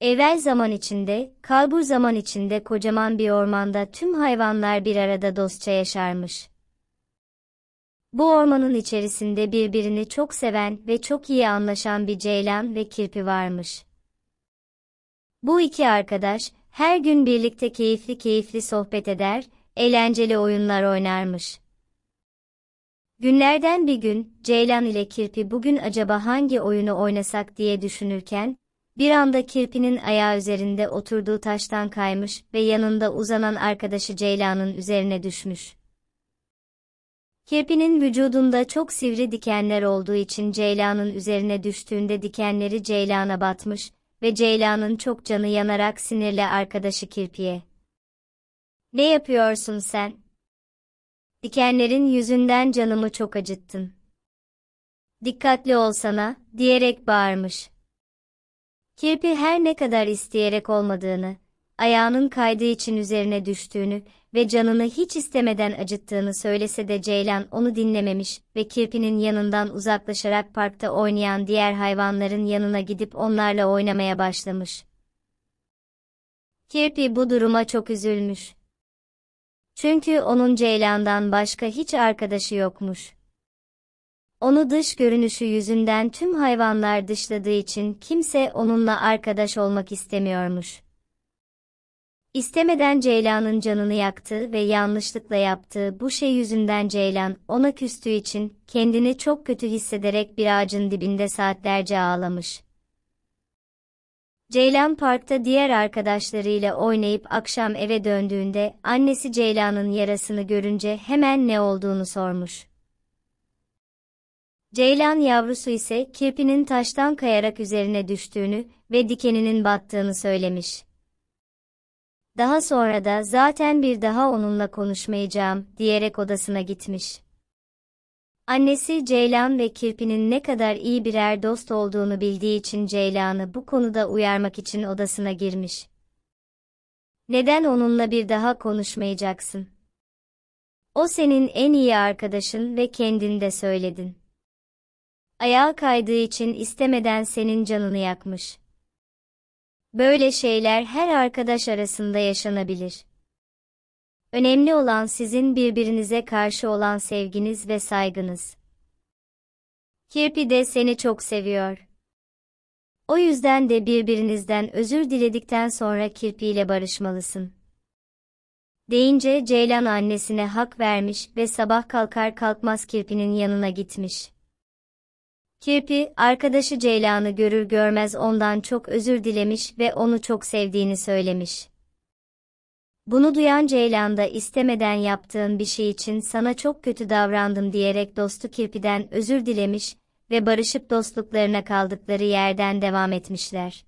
Evvel zaman içinde, kalbur zaman içinde kocaman bir ormanda tüm hayvanlar bir arada dostça yaşarmış. Bu ormanın içerisinde birbirini çok seven ve çok iyi anlaşan bir ceylan ve kirpi varmış. Bu iki arkadaş her gün birlikte keyifli keyifli sohbet eder, eğlenceli oyunlar oynarmış. Günlerden bir gün Ceylan ile Kirpi bugün acaba hangi oyunu oynasak diye düşünürken bir anda kirpinin ayağı üzerinde oturduğu taştan kaymış ve yanında uzanan arkadaşı Ceylan'ın üzerine düşmüş. Kirpinin vücudunda çok sivri dikenler olduğu için Ceylan'ın üzerine düştüğünde dikenleri Ceylan'a batmış ve Ceylan'ın çok canı yanarak sinirle arkadaşı kirpiye. Ne yapıyorsun sen? Dikenlerin yüzünden canımı çok acıttın. Dikkatli olsana, diyerek bağırmış. Kirpi her ne kadar isteyerek olmadığını, ayağının kaydığı için üzerine düştüğünü ve canını hiç istemeden acıttığını söylese de Ceylan onu dinlememiş ve kirpinin yanından uzaklaşarak parkta oynayan diğer hayvanların yanına gidip onlarla oynamaya başlamış. Kirpi bu duruma çok üzülmüş. Çünkü onun Ceylan'dan başka hiç arkadaşı yokmuş. Onu dış görünüşü yüzünden tüm hayvanlar dışladığı için kimse onunla arkadaş olmak istemiyormuş. İstemeden Ceylan'ın canını yaktı ve yanlışlıkla yaptığı bu şey yüzünden Ceylan ona küstüğü için kendini çok kötü hissederek bir ağacın dibinde saatlerce ağlamış. Ceylan parkta diğer arkadaşlarıyla oynayıp akşam eve döndüğünde annesi Ceylan'ın yarasını görünce hemen ne olduğunu sormuş. Ceylan yavrusu ise kirpinin taştan kayarak üzerine düştüğünü ve dikeninin battığını söylemiş. Daha sonra da zaten bir daha onunla konuşmayacağım diyerek odasına gitmiş. Annesi Ceylan ve Kirpi'nin ne kadar iyi birer dost olduğunu bildiği için Ceylan'ı bu konuda uyarmak için odasına girmiş. Neden onunla bir daha konuşmayacaksın? O senin en iyi arkadaşın ve kendin de söyledin ayağa kaydığı için istemeden senin canını yakmış. Böyle şeyler her arkadaş arasında yaşanabilir. Önemli olan sizin birbirinize karşı olan sevginiz ve saygınız. Kirpi de seni çok seviyor. O yüzden de birbirinizden özür diledikten sonra Kirpi ile barışmalısın. Deyince Ceylan annesine hak vermiş ve sabah kalkar kalkmaz Kirpi'nin yanına gitmiş. Kirpi, arkadaşı Ceylan'ı görür görmez ondan çok özür dilemiş ve onu çok sevdiğini söylemiş. Bunu duyan Ceylan da istemeden yaptığın bir şey için sana çok kötü davrandım diyerek dostu Kirpi'den özür dilemiş ve barışıp dostluklarına kaldıkları yerden devam etmişler.